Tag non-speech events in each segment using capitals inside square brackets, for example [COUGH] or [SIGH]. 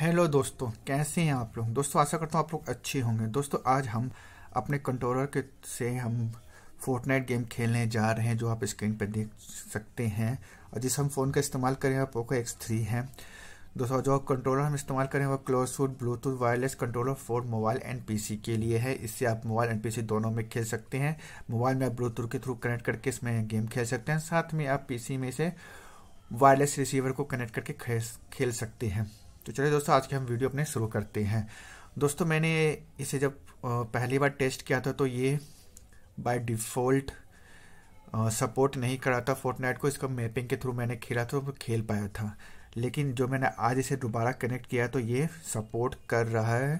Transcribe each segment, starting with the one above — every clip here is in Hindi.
हेलो दोस्तों कैसे हैं आप लोग दोस्तों आशा करता हूँ आप लोग अच्छे होंगे दोस्तों आज हम अपने कंट्रोलर के से हम फोर्टनाइट गेम खेलने जा रहे हैं जो आप स्क्रीन पर देख सकते हैं और जिस हम फ़ोन का इस्तेमाल करें वह पोको एक्स थ्री है दोस्तों जो कंट्रोलर हम इस्तेमाल करें वो क्लोजफुट Bluetooth wireless controller for mobile and P के लिए है इससे आप मोबाइल एंड पी दोनों में खेल सकते हैं मोबाइल में आप ब्लूटूथ के थ्रू कनेक्ट करके इसमें गेम खेल सकते हैं साथ में आप पी में से वायरलेस रिसीवर को कनेक्ट करके खेल सकते हैं तो चलिए दोस्तों आज के हम वीडियो अपने शुरू करते हैं दोस्तों मैंने इसे जब पहली बार टेस्ट किया था तो ये बाय डिफ़ॉल्ट सपोर्ट नहीं करा था फोर्टनाइट को इसका मैपिंग के थ्रू मैंने खेला था तो खेल पाया था लेकिन जो मैंने आज इसे दोबारा कनेक्ट किया तो ये सपोर्ट कर रहा है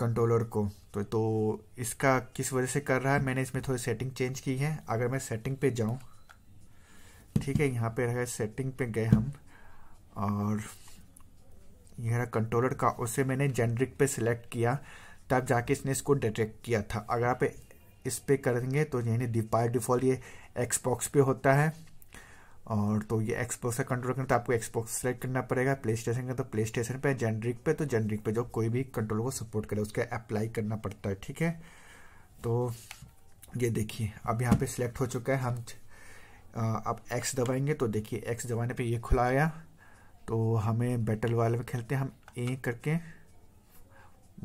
कंट्रोलर को तो तो इसका किस वजह से कर रहा है मैंने इसमें थोड़ी सेटिंग चेंज की है अगर मैं सेटिंग पे जाऊँ ठीक है यहाँ पे रहे सेटिंग पे गए हम और यह कंट्रोलर का उसे मैंने जेनरिक पे सिलेक्ट किया तब जाके इसने इसको डिटेक्ट किया था अगर आप इस पर करेंगे तो यानी बाई डिफॉल्ट ये एक्सबॉक्स पे होता है और तो ये एक्सबॉक्स का कंट्रोल करना तो आपको एक्सबॉक्स सेलेक्ट करना पड़ेगा प्ले स्टेशन का तो प्ले स्टेशन पर जेनरिक पे तो जेनरिक पे जो कोई भी कंट्रोल को सपोर्ट करे उसका अप्लाई करना पड़ता है ठीक है तो ये देखिए अब यहाँ पे सिलेक्ट हो चुका है हम अब एक्स दबाएंगे तो देखिए एक्स दबाने पे ये खुला आया तो हमें बैटल वाले में खेलते हैं हम ए करके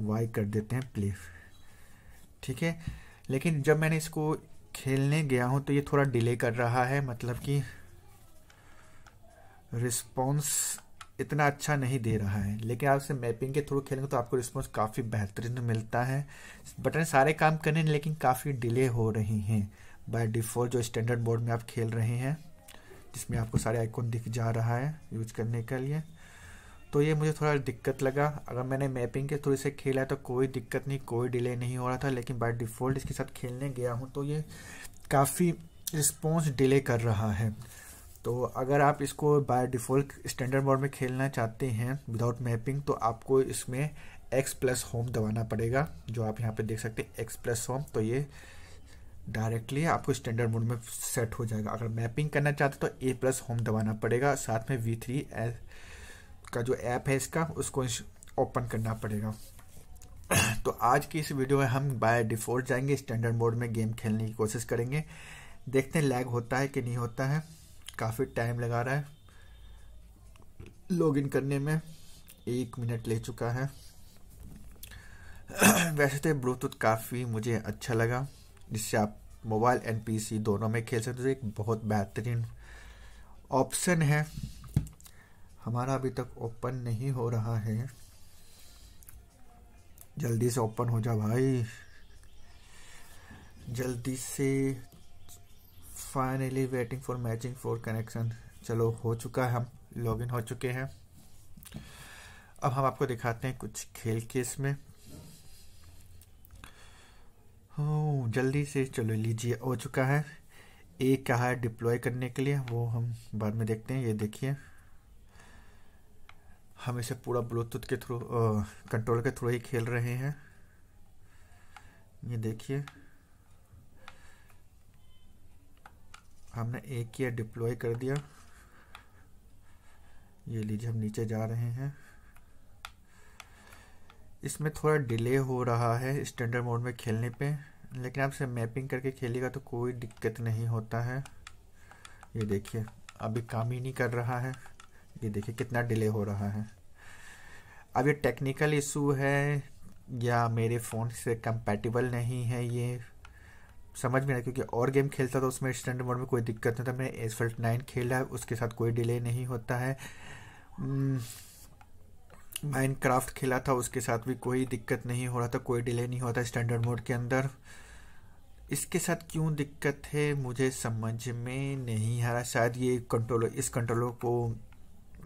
वाई कर देते हैं प्ले ठीक है लेकिन जब मैंने इसको खेलने गया हूँ तो ये थोड़ा डिले कर रहा है मतलब कि रिस्पॉन्स इतना अच्छा नहीं दे रहा है लेकिन आप इसे मैपिंग के थ्रू खेलेंगे तो आपको रिस्पॉन्स काफ़ी बेहतरीन मिलता है बटन सारे काम करने लेकिन काफ़ी डिले हो रही हैं बाय डिफ़ॉल्ट जो स्टैंडर्ड बोर्ड में आप खेल रहे हैं जिसमें आपको सारे आइकॉन दिख जा रहा है यूज करने के लिए तो ये मुझे थोड़ा दिक्कत लगा अगर मैंने मैपिंग के थ्रू इसे खेला है तो कोई दिक्कत नहीं कोई डिले नहीं हो रहा था लेकिन बाय डिफ़ॉल्ट इसके साथ खेलने गया हूँ तो ये काफ़ी रिस्पॉन्स डिले कर रहा है तो अगर आप इसको बाय डिफ़ॉल्ट स्टैंडर्ड मोड में खेलना चाहते हैं विदाउट मैपिंग तो आपको इसमें एक्स प्लस होम दबाना पड़ेगा जो आप यहाँ पर देख सकते हैं एक्स प्लस होम तो ये डायरेक्टली आपको स्टैंडर्ड मोड में सेट हो जाएगा अगर मैपिंग करना चाहते तो ए प्लस होम दबाना पड़ेगा साथ में वी थ्री का जो ऐप है इसका उसको ओपन करना पड़ेगा [CLEARS THROAT] तो आज की इस वीडियो में हम बाय डिफ़ॉल्ट जाएंगे स्टैंडर्ड मोड में गेम खेलने की कोशिश करेंगे देखते हैं लैग होता है कि नहीं होता है काफ़ी टाइम लगा रहा है लॉगिन करने में एक मिनट ले चुका है [CLEARS THROAT] वैसे तो ब्लूटूथ काफ़ी मुझे अच्छा लगा जिससे आप मोबाइल एंड पीसी दोनों में खेल सकते हो एक बहुत बेहतरीन ऑप्शन है हमारा अभी तक ओपन नहीं हो रहा है जल्दी से ओपन हो जा भाई जल्दी से finally waiting for matching for connection चलो हो चुका है हम लॉगिन हो चुके हैं अब हम आपको दिखाते हैं कुछ खेल के इसमें जल्दी से चलो लीजिए हो चुका है एक कहा है डिप्लॉय करने के लिए वो हम बाद में देखते हैं ये देखिए हम इसे पूरा ब्लूटूथ के थ्रू कंट्रोल के थ्रू ही खेल रहे हैं ये देखिए हमने एक किया डिप्लॉय कर दिया ये लीजिए हम नीचे जा रहे हैं इसमें थोड़ा डिले हो रहा है स्टैंडर्ड मोड में खेलने पे लेकिन आपसे मैपिंग करके खेलेगा तो कोई दिक्कत नहीं होता है ये देखिए अभी काम ही नहीं कर रहा है ये देखिए कितना डिले हो रहा है अब ये टेक्निकल इशू है या मेरे फ़ोन से कंपैटिबल नहीं है ये समझ में आया क्योंकि और गेम खेलता तो उसमें स्टैंडर्ड मोड में कोई दिक्कत नहीं था मैंने एसफल्ट नाइन खेला उसके साथ कोई डिले नहीं होता है hmm, माइनक्राफ्ट खेला था उसके साथ भी कोई दिक्कत नहीं हो रहा था कोई डिले नहीं होता स्टैंडर्ड मोड के अंदर इसके साथ क्यों दिक्कत है मुझे समझ में नहीं आ रहा शायद ये कंट्रोलर इस कंट्रोलर को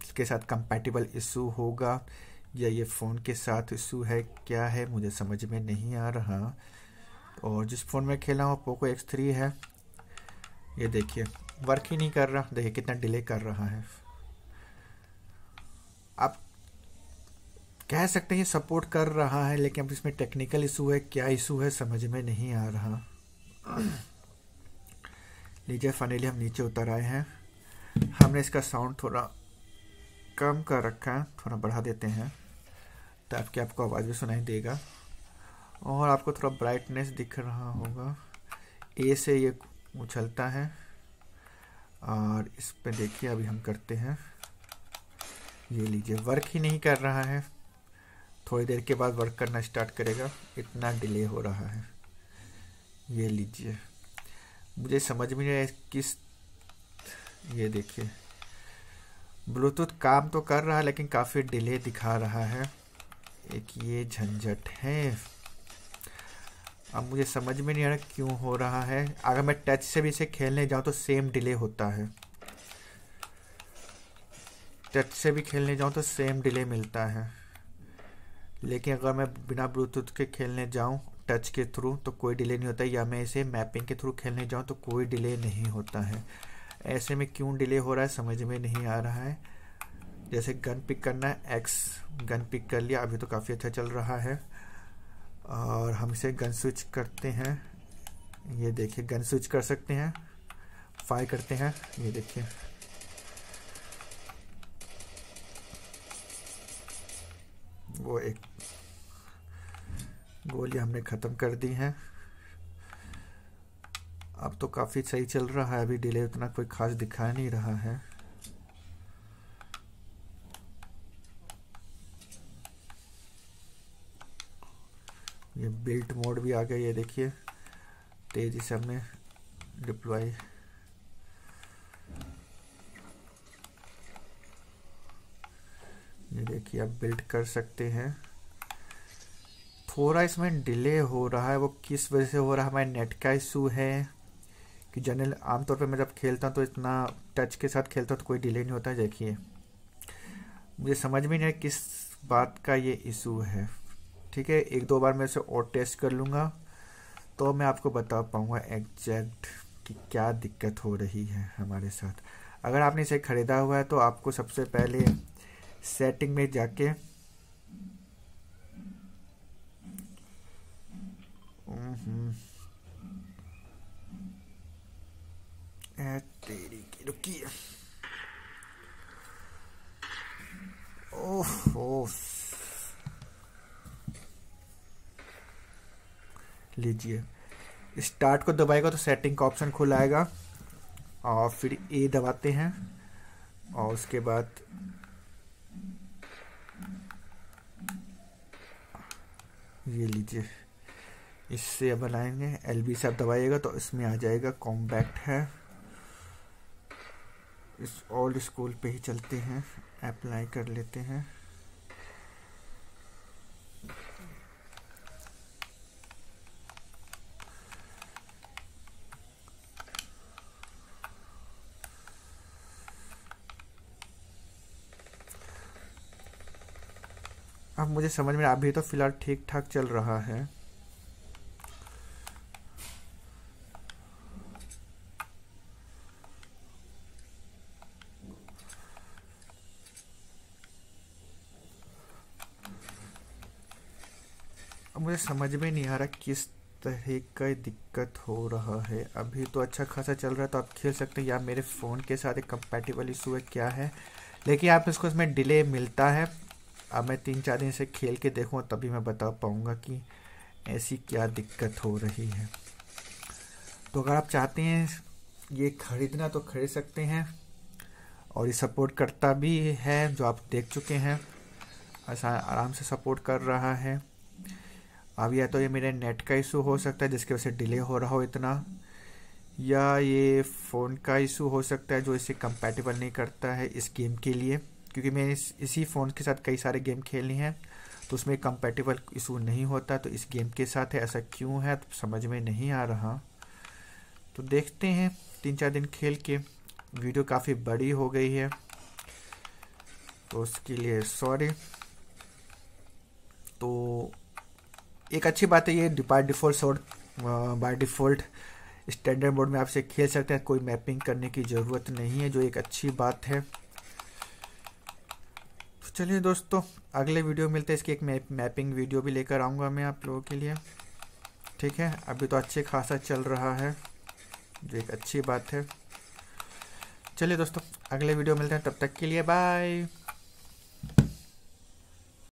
इसके साथ कंपैटिबल इशू होगा या ये फ़ोन के साथ इशू है क्या है मुझे समझ में नहीं आ रहा और जिस फ़ोन में खेला हूँ पोको एक्स थ्री है ये देखिए वर्क ही नहीं कर रहा देखिए कितना डिले कर रहा है आप कह सकते हैं सपोर्ट कर रहा है लेकिन अब इसमें टेक्निकल इशू है क्या इशू है समझ में नहीं आ रहा लीजिए फाइनली हम नीचे उतर आए हैं हमने इसका साउंड थोड़ा कम कर रखा है थोड़ा बढ़ा देते हैं ताकि आपको आवाज़ भी सुनाई देगा और आपको थोड़ा ब्राइटनेस दिख रहा होगा ए से ये उछलता है और इस पर देखिए अभी हम करते हैं ये लीजिए वर्क ही नहीं कर रहा है थोड़ी देर के बाद वर्क करना स्टार्ट करेगा इतना डिले हो रहा है ये लीजिए मुझे समझ में नहीं आया किस ये देखिए ब्लूटूथ काम तो कर रहा है लेकिन काफ़ी डिले दिखा रहा है एक ये झंझट है अब मुझे समझ में नहीं आ रहा क्यों हो रहा है अगर मैं टच से भी इसे खेलने जाऊँ तो सेम डिले होता है टच से भी खेलने जाऊँ तो सेम डिले मिलता है लेकिन अगर मैं बिना ब्लूटूथ के खेलने जाऊँ टच के थ्रू तो कोई डिले नहीं होता या मैं इसे मैपिंग के थ्रू खेलने जाऊँ तो कोई डिले नहीं होता है ऐसे में क्यों डिले हो रहा है समझ में नहीं आ रहा है जैसे गन पिक करना है एक्स गन पिक कर लिया अभी तो काफ़ी अच्छा चल रहा है और हम इसे गन स्विच करते हैं ये देखिए गन स्विच कर सकते हैं फायर करते हैं ये देखिए वो एक गोली हमने ख़त्म कर दी है अब तो काफ़ी सही चल रहा है अभी डिले उतना कोई खास दिखा नहीं रहा है ये बिल्ट मोड भी आ गया ये देखिए तेज़ी से हमने डिप्लॉय ये देखिए आप बिल्ड कर सकते हैं थोड़ा इसमें डिले हो रहा है वो किस वजह से हो रहा है हमारे नेट का इशू है कि जनरल आमतौर पर मैं जब खेलता हूँ तो इतना टच के साथ खेलता हूँ तो कोई डिले नहीं होता है देखिए मुझे समझ में नहीं है किस बात का ये इशू है ठीक है एक दो बार मैं इसे और टेस्ट कर लूँगा तो मैं आपको बता पाऊँगा एग्जैक्ट कि क्या दिक्कत हो रही है हमारे साथ अगर आपने इसे ख़रीदा हुआ है तो आपको सबसे पहले सेटिंग में जाके तेरी रुकी लीजिए स्टार्ट को दबाएगा तो सेटिंग का ऑप्शन खुल आएगा और फिर ए दबाते हैं और उसके बाद ये लीजिए इससे बनाएंगे एल बी से आप दबाइएगा तो इसमें आ जाएगा कॉम्बैक्ट है इस ओल्ड स्कूल पे ही चलते हैं अप्लाई कर लेते हैं अब मुझे समझ में अभी तो फिलहाल ठीक ठाक चल रहा है मुझे समझ में नहीं आ रहा किस तरह का दिक्कत हो रहा है अभी तो अच्छा खासा चल रहा है तो आप खेल सकते हैं या मेरे फ़ोन के साथ एक कंपेटिबल इशू है क्या है लेकिन आप इसको इसमें डिले मिलता है अब मैं तीन चार दिन से खेल के देखूँ तभी मैं बता पाऊँगा कि ऐसी क्या दिक्कत हो रही है तो अगर आप चाहते हैं ये ख़रीदना तो खरीद सकते हैं और ये सपोर्ट करता भी है जो आप देख चुके हैं आराम से सपोर्ट कर रहा है अब या तो ये मेरे नेट का इशू हो सकता है जिसकी वजह से डिले हो रहा हो इतना या ये फ़ोन का इशू हो सकता है जो इसे कंपैटिबल नहीं करता है इस गेम के लिए क्योंकि मैंने इस, इसी फ़ोन के साथ कई सारे गेम खेले हैं तो उसमें कंपेटेबल इशू नहीं होता तो इस गेम के साथ है ऐसा क्यों है तो समझ में नहीं आ रहा तो देखते हैं तीन चार दिन खेल के वीडियो काफ़ी बड़ी हो गई है तो उसके लिए सॉरी तो एक अच्छी बात है ये by default short by default standard mode में आपसे खेल सकते हैं कोई मैपिंग करने की ज़रूरत नहीं है जो एक अच्छी बात है चलिए दोस्तों अगले वीडियो मिलते हैं इसकी एक मैप मैपिंग वीडियो भी लेकर आऊँगा मैं आप लोगों के लिए ठीक है अभी तो अच्छे खासा चल रहा है जो एक अच्छी बात है चलिए दोस्तों अगले वीडियो मिलते हैं तब तक के लिए बाय